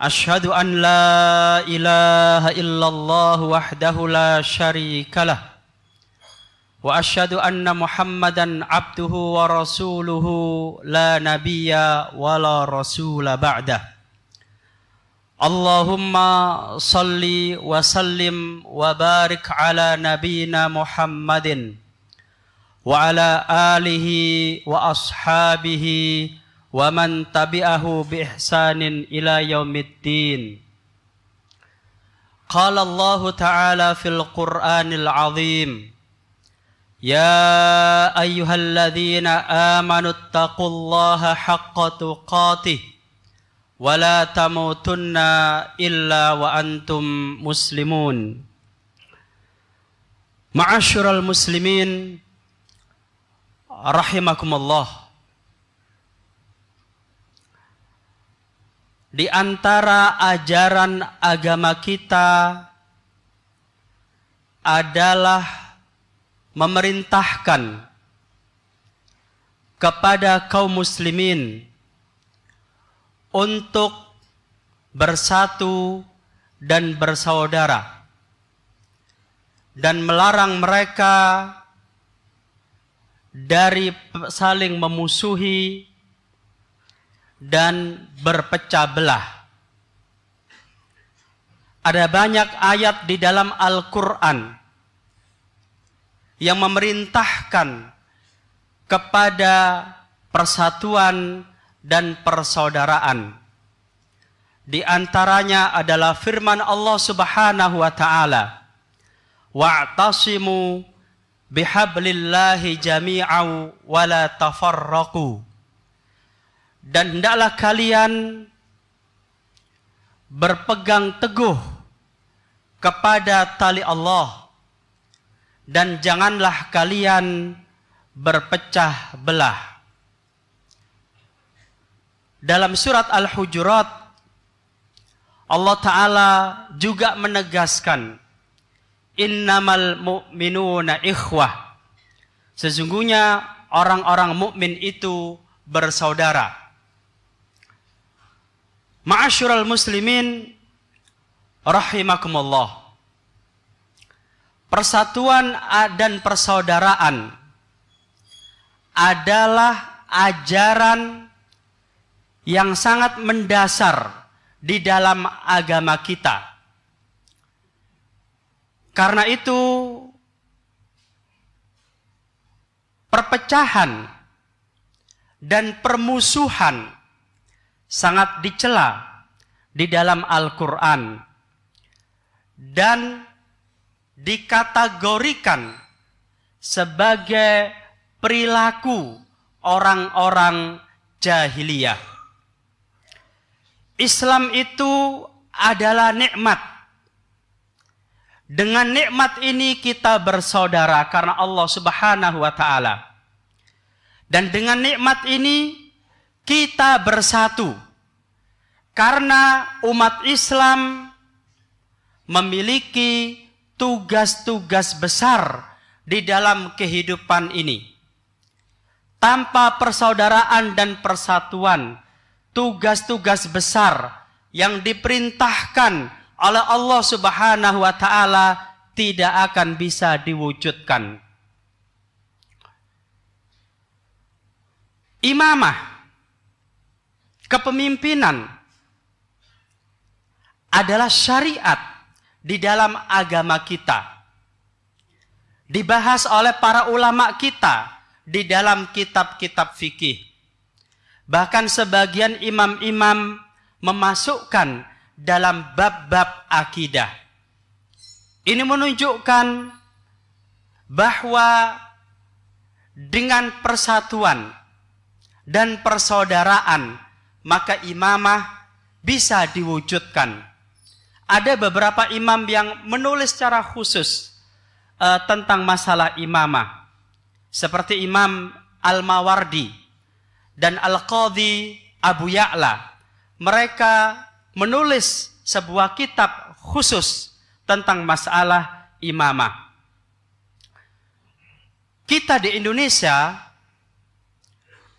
أشهد أن لا إله إلا الله وحده لا شريك له وأشهد أن محمدا عبده ورسوله لا نبي ولا رسول بعده اللهم صل وسلم وبارك على نبينا محمد وعلى آله وأصحابه ومن تبعه بإحسان إلى يوم الدين قال الله تعالى في القرآن العظيم يا أيها الذين آمنوا اتقوا الله حق تقاته ولا تموتن إلا وأنتم مسلمون معاشر المسلمين رحمكم الله di antara ajaran agama kita adalah memerintahkan kepada kaum muslimin untuk bersatu dan bersaudara dan melarang mereka dari saling memusuhi dan berpecah belah. Ada banyak ayat di dalam Al-Quran yang memerintahkan kepada persatuan dan persaudaraan. Di antaranya adalah firman Allah Subhanahu wa taala, "Wa'tasimu bihablillahi jamiau wa la tafarraqu." dan hendaklah kalian berpegang teguh kepada tali Allah dan janganlah kalian berpecah belah. Dalam surat Al-Hujurat Allah taala juga menegaskan innamal mu'minuna ikhwah. Sesungguhnya orang-orang mukmin itu bersaudara. Ma'asyiral muslimin rahimakumullah. Persatuan dan persaudaraan adalah ajaran yang sangat mendasar di dalam agama kita. Karena itu perpecahan dan permusuhan sangat dicela di dalam Al-Quran dan dikategorikan sebagai perilaku orang-orang jahiliyah. Islam itu adalah nikmat. Dengan nikmat ini kita bersaudara karena Allah Subhanahu wa taala. Dan dengan nikmat ini kita bersatu karena umat Islam memiliki tugas-tugas besar di dalam kehidupan ini. Tanpa persaudaraan dan persatuan, tugas-tugas besar yang diperintahkan oleh Allah Subhanahu wa taala tidak akan bisa diwujudkan. Imamah kepemimpinan adalah syariat di dalam agama kita. Dibahas oleh para ulama kita di dalam kitab-kitab fikih. Bahkan sebagian imam-imam memasukkan dalam bab-bab akidah. Ini menunjukkan bahwa dengan persatuan dan persaudaraan maka imamah bisa diwujudkan. Ada beberapa imam yang menulis secara khusus uh, tentang masalah imamah. Seperti Imam Al-Mawardi dan Al-Qadhi Abu Ya'la. Mereka menulis sebuah kitab khusus tentang masalah imamah. Kita di Indonesia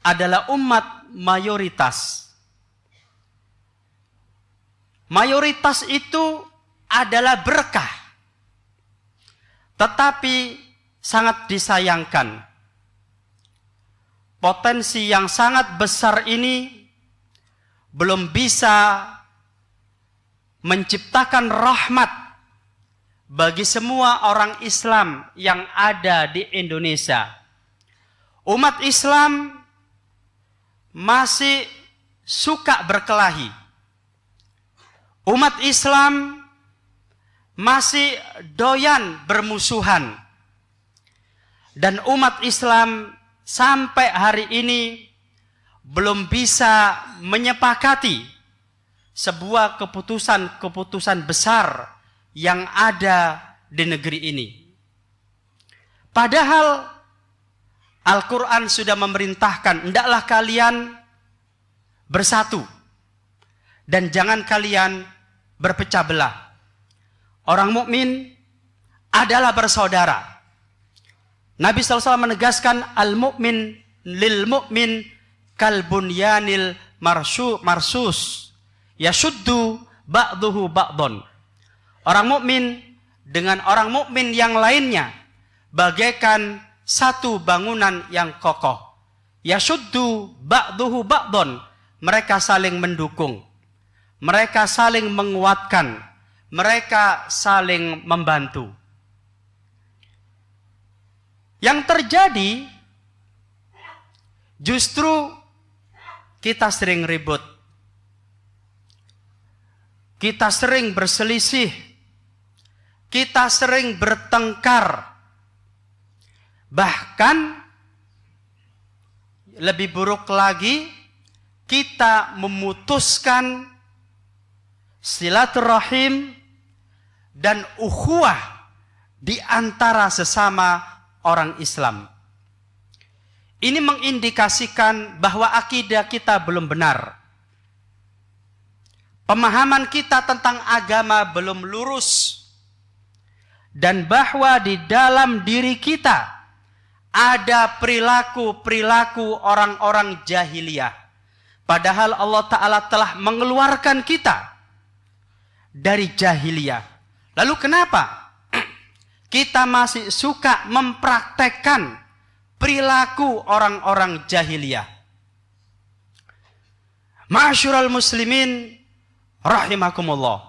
adalah umat mayoritas mayoritas itu adalah berkah. Tetapi sangat disayangkan potensi yang sangat besar ini belum bisa menciptakan rahmat bagi semua orang Islam yang ada di Indonesia. Umat Islam masih suka berkelahi. Umat Islam masih doyan bermusuhan. Dan umat Islam sampai hari ini belum bisa menyepakati sebuah keputusan-keputusan besar yang ada di negeri ini. Padahal Al-Quran sudah memerintahkan, hendaklah kalian bersatu dan jangan kalian berpecah belah. Orang mukmin adalah bersaudara. Nabi SAW menegaskan al-mukmin lil mukmin kal bunyanil marsu marsus yasuddu bakduhu bakbon. Orang mukmin dengan orang mukmin yang lainnya bagaikan satu bangunan yang kokoh. Yasuddu bakduhu bakbon. Mereka saling mendukung mereka saling menguatkan, mereka saling membantu. Yang terjadi justru kita sering ribut. Kita sering berselisih. Kita sering bertengkar. Bahkan lebih buruk lagi, kita memutuskan silaturahim dan ukhuwah di antara sesama orang Islam. Ini mengindikasikan bahwa akidah kita belum benar. Pemahaman kita tentang agama belum lurus. Dan bahwa di dalam diri kita ada perilaku-perilaku orang-orang jahiliyah. Padahal Allah Ta'ala telah mengeluarkan kita dari jahiliyah. Lalu kenapa kita masih suka mempraktekkan perilaku orang-orang jahiliyah? Ma'asyiral muslimin rahimakumullah.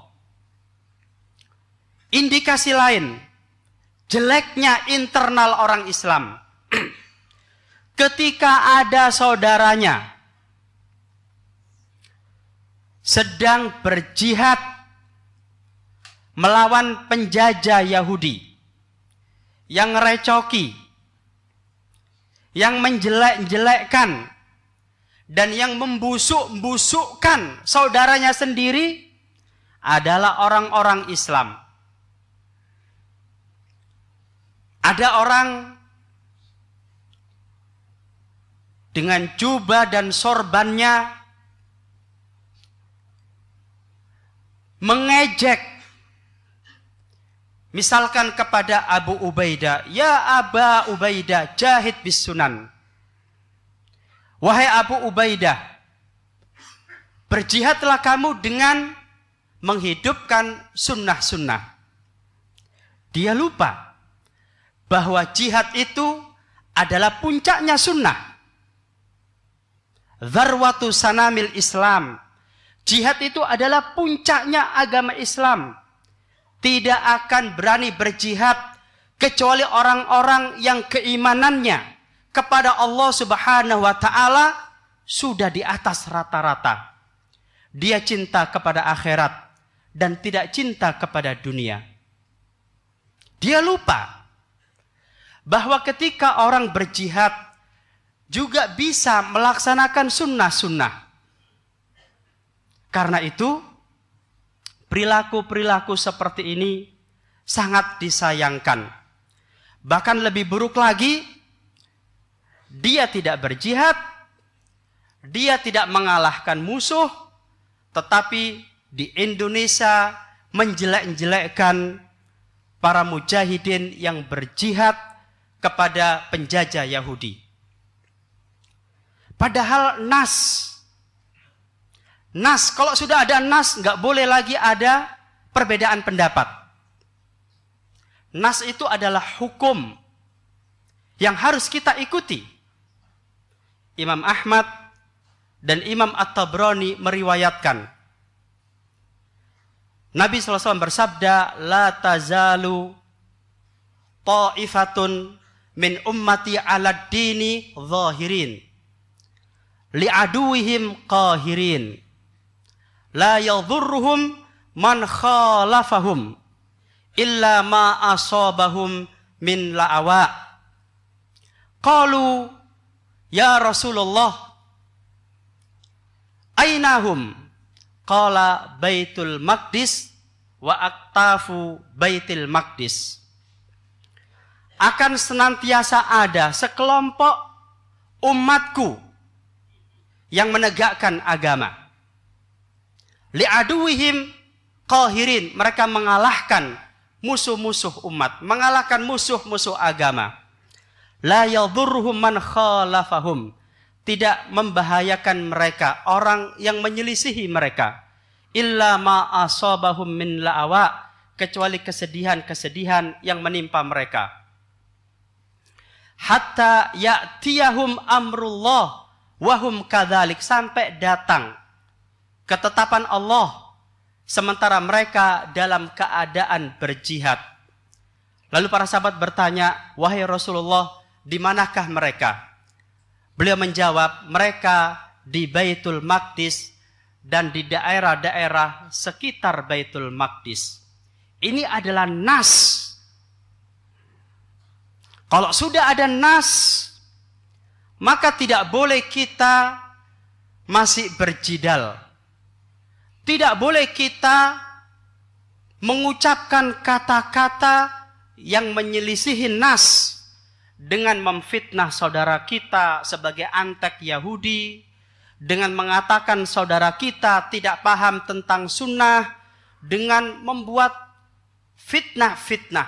Indikasi lain jeleknya internal orang Islam. Ketika ada saudaranya sedang berjihad melawan penjajah Yahudi yang recoki, yang menjelek-jelekkan, dan yang membusuk-busukkan saudaranya sendiri adalah orang-orang Islam. Ada orang dengan jubah dan sorbannya mengejek Misalkan kepada Abu Ubaidah, "Ya Aba Ubaidah, jahit bis sunan." Wahai Abu Ubaidah, berjihadlah kamu dengan menghidupkan sunnah-sunnah. Dia lupa bahwa jihad itu adalah puncaknya sunnah. Zarwatu sanamil Islam. Jihad itu adalah puncaknya agama Islam tidak akan berani berjihad kecuali orang-orang yang keimanannya kepada Allah Subhanahu wa taala sudah di atas rata-rata. Dia cinta kepada akhirat dan tidak cinta kepada dunia. Dia lupa bahwa ketika orang berjihad juga bisa melaksanakan sunnah-sunnah. Karena itu, perilaku-perilaku seperti ini sangat disayangkan. Bahkan lebih buruk lagi, dia tidak berjihad, dia tidak mengalahkan musuh, tetapi di Indonesia menjelek-jelekkan para mujahidin yang berjihad kepada penjajah Yahudi. Padahal nas Nas, kalau sudah ada nas, nggak boleh lagi ada perbedaan pendapat. Nas itu adalah hukum yang harus kita ikuti. Imam Ahmad dan Imam At-Tabrani meriwayatkan. Nabi SAW bersabda, La tazalu ta'ifatun min ummati ala dini zahirin. Li'aduihim qahirin la yadhurruhum man khalafahum illa ma asabahum min la'awa qalu ya rasulullah ainahum qala baitul maqdis wa aktafu baitil maqdis akan senantiasa ada sekelompok umatku yang menegakkan agama li'aduwihim qahirin. Mereka mengalahkan musuh-musuh umat, mengalahkan musuh-musuh agama. La yadurruhum man khalafahum. Tidak membahayakan mereka orang yang menyelisihi mereka. Illa ma asabahum min la'awa kecuali kesedihan-kesedihan yang menimpa mereka. Hatta ya'tiyahum amrullah wahum kadalik sampai datang ketetapan Allah sementara mereka dalam keadaan berjihad. Lalu para sahabat bertanya, "Wahai Rasulullah, di manakah mereka?" Beliau menjawab, "Mereka di Baitul Maqdis dan di daerah-daerah sekitar Baitul Maqdis." Ini adalah nas. Kalau sudah ada nas, maka tidak boleh kita masih berjidal tidak boleh kita mengucapkan kata-kata yang menyelisihi nas dengan memfitnah saudara kita sebagai antek Yahudi, dengan mengatakan saudara kita tidak paham tentang sunnah, dengan membuat fitnah-fitnah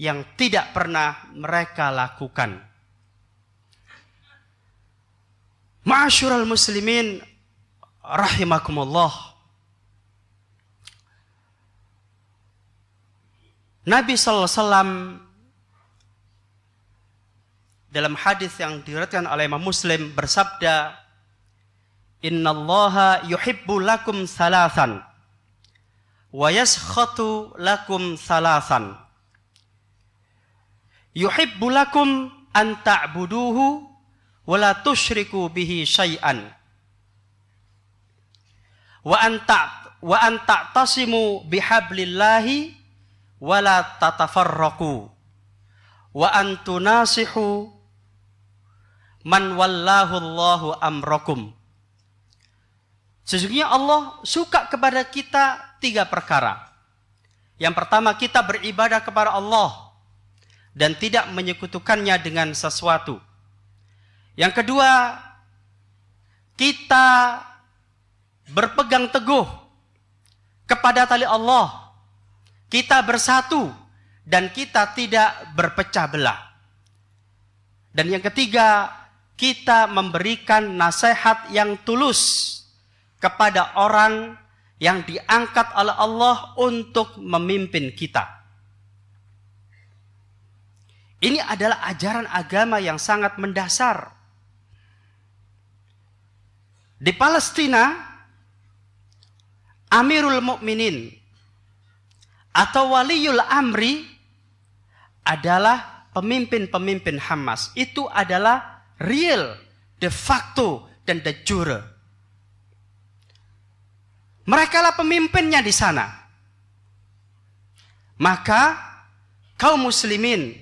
yang tidak pernah mereka lakukan. al muslimin rahimakumullah. Nabi Sallallahu Alaihi Wasallam dalam hadis yang diriwayatkan oleh Imam Muslim bersabda, Innallaha yuhibbu lakum salasan wa yaskhatu lakum salasan. Yuhibbu lakum an ta'buduhu wa la tusyriku bihi syai'an. Wa an ta' wa an ta'tasimu bihablillahi wala tatafarraqu wa antunasihu man wallahu Allahu amrakum. Sesungguhnya Allah suka kepada kita tiga perkara. Yang pertama kita beribadah kepada Allah dan tidak menyekutukannya dengan sesuatu. Yang kedua, kita berpegang teguh kepada tali Allah kita bersatu dan kita tidak berpecah belah. Dan yang ketiga, kita memberikan nasihat yang tulus kepada orang yang diangkat oleh Allah untuk memimpin kita. Ini adalah ajaran agama yang sangat mendasar. Di Palestina, Amirul Mukminin atau waliul amri adalah pemimpin-pemimpin Hamas. Itu adalah real, de facto, dan de jure. Mereka lah pemimpinnya di sana. Maka kaum muslimin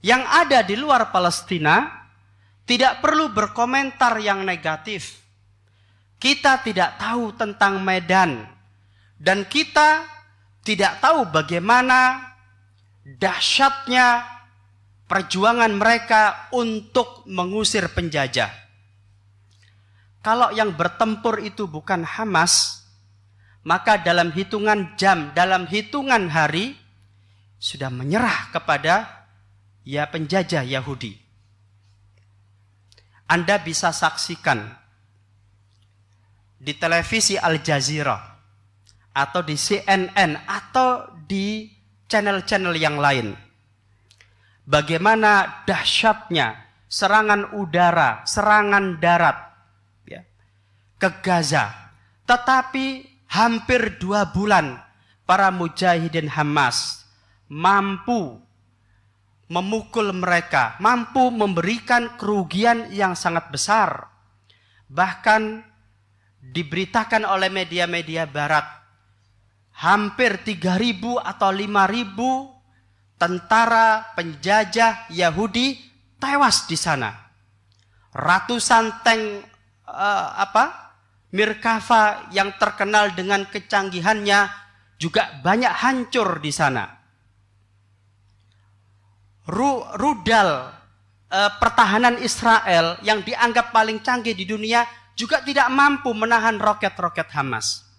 yang ada di luar Palestina tidak perlu berkomentar yang negatif. Kita tidak tahu tentang medan dan kita tidak tahu bagaimana dahsyatnya perjuangan mereka untuk mengusir penjajah. Kalau yang bertempur itu bukan Hamas, maka dalam hitungan jam, dalam hitungan hari sudah menyerah kepada ya penjajah Yahudi. Anda bisa saksikan di televisi Al Jazeera atau di CNN atau di channel-channel yang lain. Bagaimana dahsyatnya serangan udara, serangan darat ya, ke Gaza. Tetapi hampir dua bulan para mujahidin Hamas mampu memukul mereka, mampu memberikan kerugian yang sangat besar. Bahkan diberitakan oleh media-media barat hampir 3.000 atau 5.000 tentara penjajah Yahudi tewas di sana. Ratusan tank uh, apa? Mirkava yang terkenal dengan kecanggihannya juga banyak hancur di sana. Ru, rudal uh, pertahanan Israel yang dianggap paling canggih di dunia juga tidak mampu menahan roket-roket Hamas.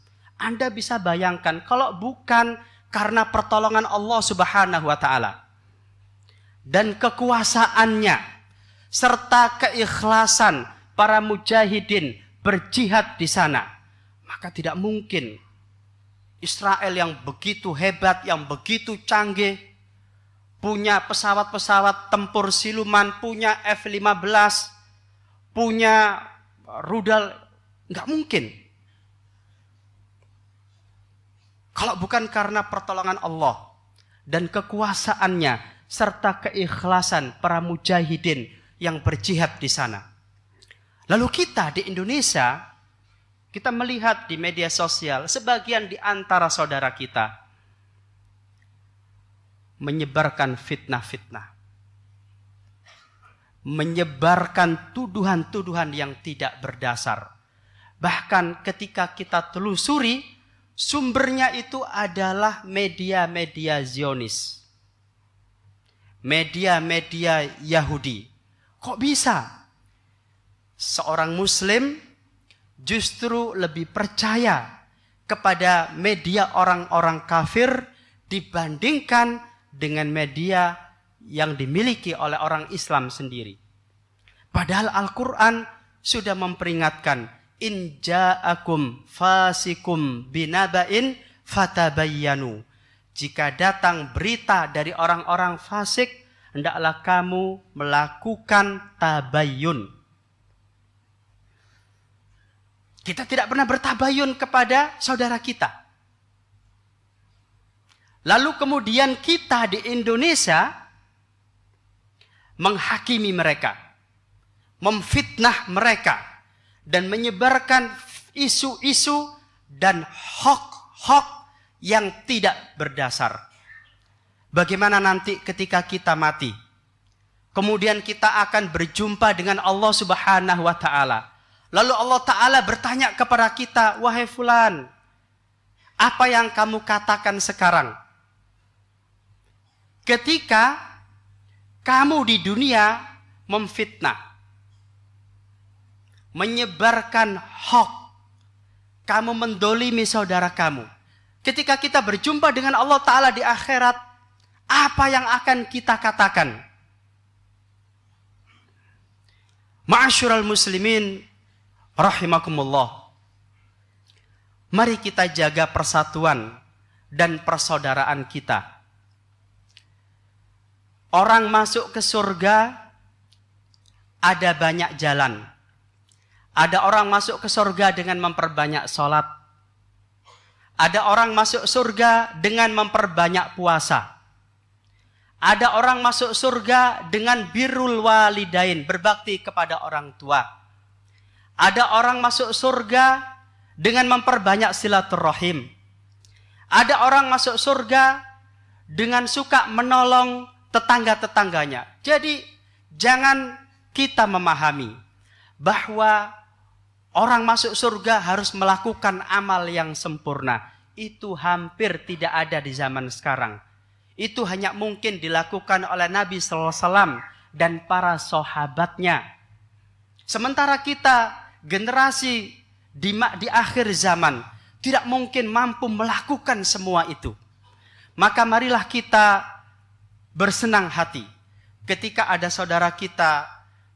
Anda bisa bayangkan kalau bukan karena pertolongan Allah Subhanahu wa taala dan kekuasaannya serta keikhlasan para mujahidin berjihad di sana, maka tidak mungkin Israel yang begitu hebat, yang begitu canggih, punya pesawat-pesawat tempur siluman, punya F-15, punya rudal, nggak mungkin Kalau bukan karena pertolongan Allah dan kekuasaannya serta keikhlasan para mujahidin yang berjihad di sana. Lalu kita di Indonesia, kita melihat di media sosial sebagian di antara saudara kita menyebarkan fitnah-fitnah. Menyebarkan tuduhan-tuduhan yang tidak berdasar. Bahkan ketika kita telusuri, Sumbernya itu adalah media-media Zionis. Media-media Yahudi. Kok bisa? Seorang muslim justru lebih percaya kepada media orang-orang kafir dibandingkan dengan media yang dimiliki oleh orang Islam sendiri. Padahal Al-Quran sudah memperingatkan in ja'akum fasikum binaba'in fatabayyanu. Jika datang berita dari orang-orang fasik, hendaklah kamu melakukan tabayyun Kita tidak pernah bertabayun kepada saudara kita. Lalu kemudian kita di Indonesia menghakimi mereka, memfitnah mereka, dan menyebarkan isu-isu dan hok-hok yang tidak berdasar. Bagaimana nanti ketika kita mati? Kemudian kita akan berjumpa dengan Allah Subhanahu wa taala. Lalu Allah taala bertanya kepada kita, "Wahai fulan, apa yang kamu katakan sekarang?" Ketika kamu di dunia memfitnah, menyebarkan hoax, Kamu mendolimi saudara kamu. Ketika kita berjumpa dengan Allah Ta'ala di akhirat, apa yang akan kita katakan? Ma'asyiral muslimin, rahimakumullah. Mari kita jaga persatuan dan persaudaraan kita. Orang masuk ke surga ada banyak jalan. Ada orang masuk ke surga dengan memperbanyak sholat. Ada orang masuk surga dengan memperbanyak puasa. Ada orang masuk surga dengan birrul walidain, berbakti kepada orang tua. Ada orang masuk surga dengan memperbanyak silaturahim. Ada orang masuk surga dengan suka menolong tetangga-tetangganya. Jadi jangan kita memahami bahwa Orang masuk surga harus melakukan amal yang sempurna. Itu hampir tidak ada di zaman sekarang. Itu hanya mungkin dilakukan oleh Nabi SAW dan para sahabatnya. Sementara kita generasi di, di akhir zaman tidak mungkin mampu melakukan semua itu. Maka marilah kita bersenang hati ketika ada saudara kita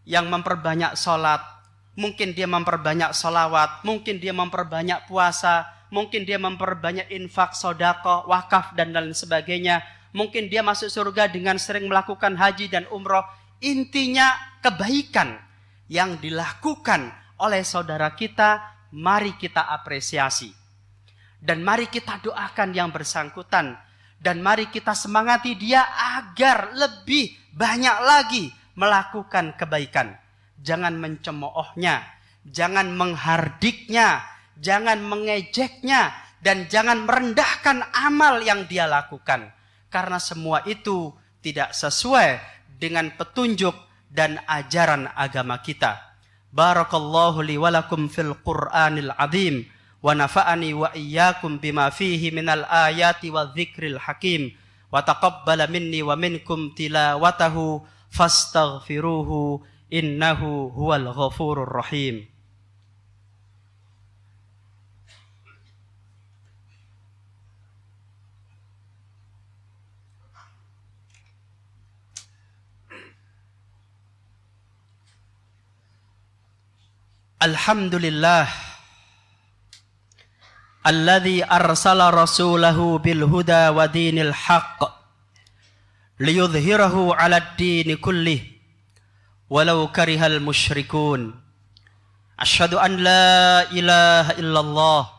yang memperbanyak sholat, Mungkin dia memperbanyak solawat, mungkin dia memperbanyak puasa, mungkin dia memperbanyak infak, sodako, wakaf, dan lain sebagainya. Mungkin dia masuk surga dengan sering melakukan haji dan umroh. Intinya kebaikan yang dilakukan oleh saudara kita, mari kita apresiasi. Dan mari kita doakan yang bersangkutan. Dan mari kita semangati dia agar lebih banyak lagi melakukan kebaikan. Jangan mencemoohnya, jangan menghardiknya, jangan mengejeknya, dan jangan merendahkan amal yang dia lakukan. Karena semua itu tidak sesuai dengan petunjuk dan ajaran agama kita. Barakallahu li walakum fil Qur'anil azim wa nafa'ani wa iyyakum bima fihi minal ayati wa dzikril hakim wa taqabbala minni wa minkum tilawatahu fastaghfiruhu innahu huwal ghafurur rahim Alhamdulillah Alladhi arsala rasulahu bil huda wa dinil haqq liyudhhirahu din ولو كره المشركون أشهد أن لا إله إلا الله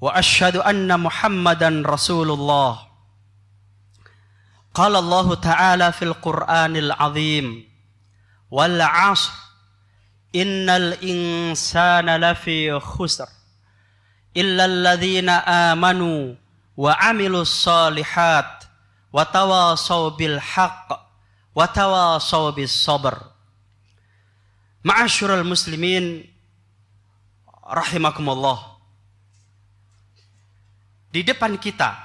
وأشهد أن محمدا رسول الله قال الله تعالى في القرآن العظيم والعصر إن الإنسان لفي خسر إلا الذين آمنوا وعملوا الصالحات وتواصوا بالحق watawasaw bis sabr. muslimin rahimakumullah. Di depan kita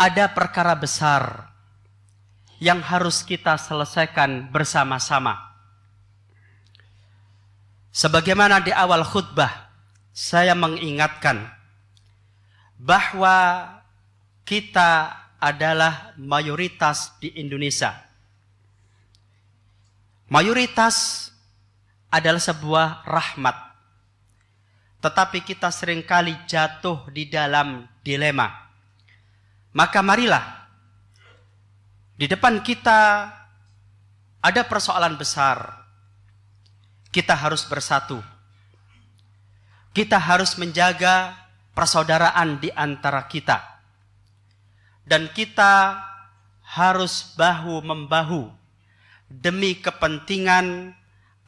ada perkara besar yang harus kita selesaikan bersama-sama. Sebagaimana di awal khutbah saya mengingatkan bahwa kita adalah mayoritas di Indonesia. Mayoritas adalah sebuah rahmat. Tetapi kita seringkali jatuh di dalam dilema. Maka marilah di depan kita ada persoalan besar. Kita harus bersatu. Kita harus menjaga persaudaraan di antara kita dan kita harus bahu membahu demi kepentingan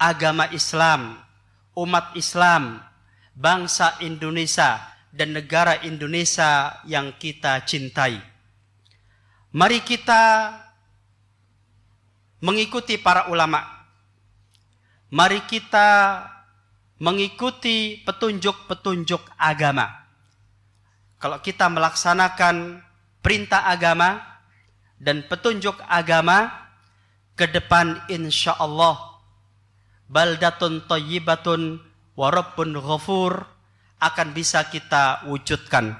agama Islam, umat Islam, bangsa Indonesia, dan negara Indonesia yang kita cintai. Mari kita mengikuti para ulama. Mari kita mengikuti petunjuk-petunjuk agama. Kalau kita melaksanakan perintah agama dan petunjuk agama ke depan insya Allah baldatun toyibatun warabbun ghafur akan bisa kita wujudkan.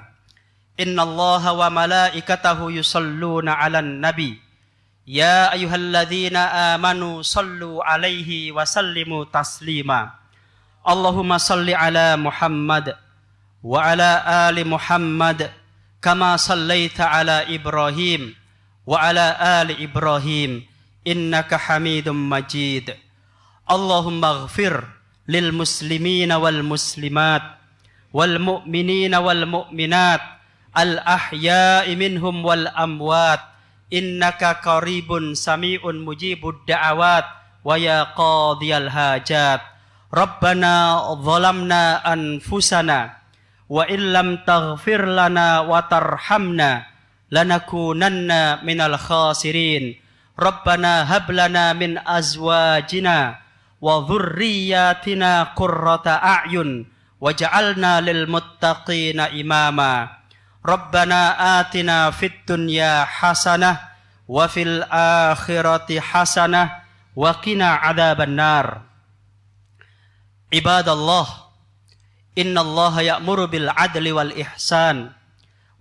Innallaha wa malaikatahu yusalluna 'alan nabi. Ya ayyuhalladzina amanu sallu 'alaihi wa sallimu taslima. Allahumma salli 'ala Muhammad wa 'ala ali Muhammad كما صليت على إبراهيم وعلى آل إبراهيم إنك حميد مجيد اللهم اغفر للمسلمين والمسلمات والمؤمنين والمؤمنات الأحياء منهم والأموات إنك قريب سميع مجيب الدعوات ويا قاضي الحاجات ربنا ظلمنا أنفسنا wa illam taghfir lana wa tarhamna lanakunanna minal khasirin rabbana hab lana min azwajina wa dhurriyyatina qurrata a'yun waj'alna lil muttaqina imama rabbana atina fid dunya hasanah wa fil akhirati hasanah wa qina ibadallah إن الله يأمر بالعدل والإحسان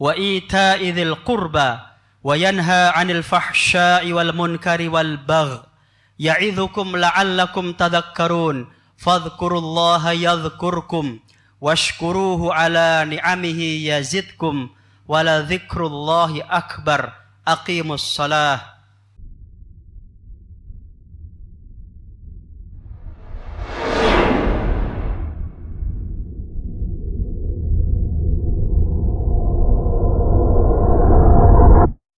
وإيتاء ذي القربى وينهى عن الفحشاء والمنكر والبغي يعظكم لعلكم تذكرون فاذكروا الله يذكركم واشكروه على نعمه يزدكم ولذكر الله أكبر أقيموا الصلاة